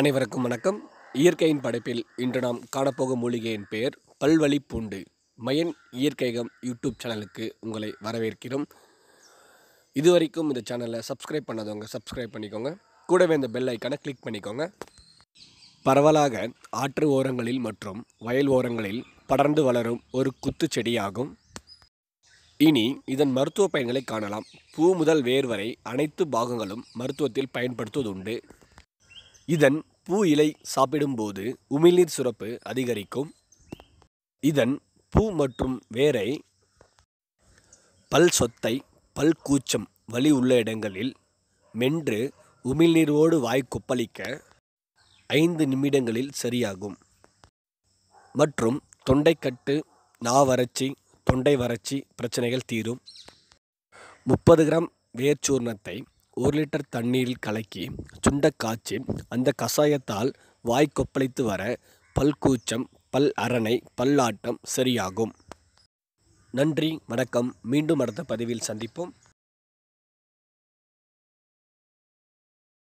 அனைவருக்கும் வணக்கம் இயற்கையின் படைப்பில் இன்று நாம் காணப்போகும் மூலிகையின் பெயர் பல்வழி பூண்டு மயன் இயற்கைகம் யூடியூப் சேனலுக்கு உங்களை வரவேற்கிறோம் இதுவரைக்கும் இந்த சேனலை சப்ஸ்கிரைப் பண்ணாதவங்க சப்ஸ்கிரைப் பண்ணிக்கோங்க கூடவே இந்த பெல் ஐக்கானை கிளிக் பண்ணிக்கோங்க பரவலாக ஆற்று ஓரங்களில் மற்றும் வயல் ஓரங்களில் படர்ந்து வளரும் ஒரு குத்து செடியாகும் இனி இதன் மருத்துவ பயன்களை காணலாம் பூ முதல் வேர் வரை அனைத்து பாகங்களும் மருத்துவத்தில் பயன்படுத்துவது உண்டு இதன் பூ இலை சாப்பிடும்போது உமிழ்நீர் சுரப்பு அதிகரிக்கும் இதன் பூ மற்றும் வேரை பல் சொத்தை பல் கூச்சம் வலி உள்ள இடங்களில் மென்று உமிழ்நீரோடு வாய் கொப்பளிக்க ஐந்து நிமிடங்களில் சரியாகும் மற்றும் தொண்டைக்கட்டு நாவறட்சி தொண்டை வறட்சி பிரச்சனைகள் தீரும் முப்பது கிராம் வேர்ச்சூர்ணத்தை ஒரு லிட்டர் தண்ணீரில் கலக்கி சுண்ட காய்ச்சி அந்த கஷாயத்தால் வாய் கொப்பளித்து வர பல்கூச்சம் பல் அரணை பல்லாட்டம் சரியாகும் நன்றி வணக்கம் மீண்டும் அடுத்த பதிவில் சந்திப்போம்